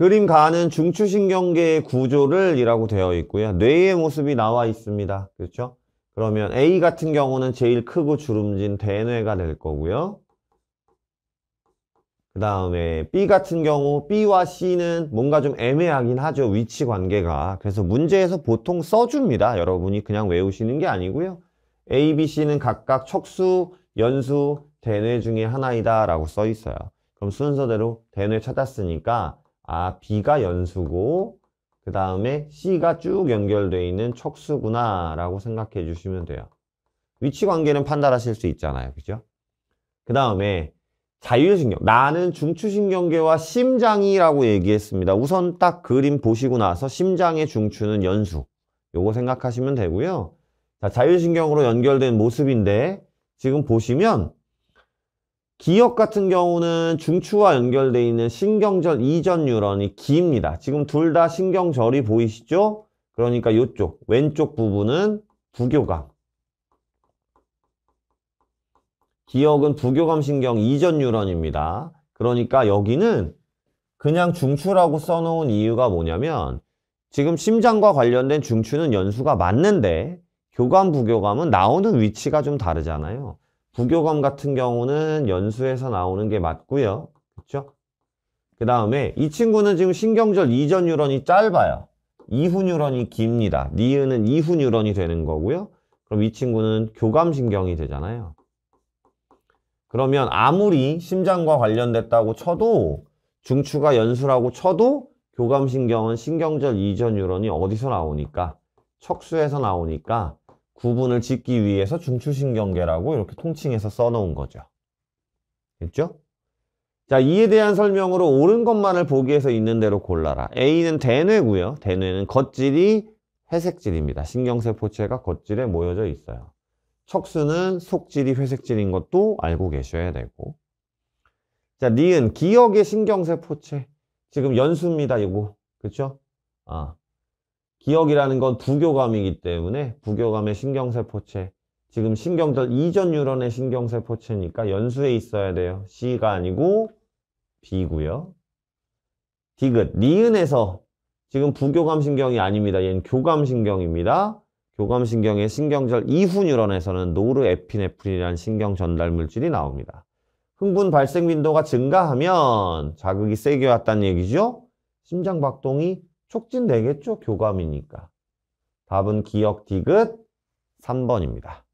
그림 가는 중추신경계의 구조를 이라고 되어 있고요. 뇌의 모습이 나와 있습니다. 그렇죠? 그러면 A 같은 경우는 제일 크고 주름진 대뇌가 될 거고요. 그 다음에 B 같은 경우 B와 C는 뭔가 좀 애매하긴 하죠. 위치 관계가. 그래서 문제에서 보통 써줍니다. 여러분이 그냥 외우시는 게 아니고요. A, B, C는 각각 척수, 연수, 대뇌 중에 하나이다 라고 써 있어요. 그럼 순서대로 대뇌 찾았으니까 아 B가 연수고 그 다음에 C가 쭉 연결되어 있는 척수구나 라고 생각해 주시면 돼요. 위치관계는 판단하실 수 있잖아요. 그죠? 그 다음에 자율신경. 나는 중추신경계와 심장이라고 얘기했습니다. 우선 딱 그림 보시고 나서 심장의 중추는 연수. 요거 생각하시면 되고요. 자, 자율신경으로 연결된 모습인데 지금 보시면 기억 같은 경우는 중추와 연결되어 있는 신경절 이전 뉴런이 기입니다. 지금 둘 다 신경절이 보이시죠? 그러니까 이쪽 왼쪽 부분은 부교감 기억은 부교감 신경 이전 뉴런입니다. 그러니까 여기는 그냥 중추라고 써놓은 이유가 뭐냐면 지금 심장과 관련된 중추는 연수가 맞는데 교감 부교감은 나오는 위치가 좀 다르잖아요. 부교감 같은 경우는 연수에서 나오는 게 맞고요. 그렇죠? 그 다음에 이 친구는 지금 신경절 이전 유런이 짧아요. 이후 유런이 깁니다. 니은은 이후 유런이 되는 거고요. 그럼 이 친구는 교감신경이 되잖아요. 그러면 아무리 심장과 관련됐다고 쳐도 중추가 연수라고 쳐도 교감신경은 신경절 이전 유런이 어디서 나오니까 척수에서 나오니까 구분을 짓기 위해서 중추신경계라고 이렇게 통칭해서 써놓은 거죠. 됐죠? 자, 이에 대한 설명으로 옳은 것만을 보기에서 있는 대로 골라라. A는 대뇌고요. 대뇌는 겉질이 회색질입니다. 신경세포체가 겉질에 모여져 있어요. 척수는 속질이 회색질인 것도 알고 계셔야 되고 자, 니은 기억의 신경세포체 지금 연수입니다, 이거. 그쵸? 아, 기억이라는 건 부교감이기 때문에 부교감의 신경세포체 지금 신경절 이전 뉴런의 신경세포체니까 연수에 있어야 돼요. C가 아니고 B고요. 디귿, 니은에서 지금 부교감 신경이 아닙니다. 얘는 교감 신경입니다. 교감 신경의 신경절 이후 뉴런에서는 노르에피네프린이라는 신경 전달 물질이 나옵니다. 흥분 발생 빈도가 증가하면 자극이 세게 왔다는 얘기죠. 심장 박동이 촉진되겠죠? 교감이니까. 답은 기억 디귿 3번입니다.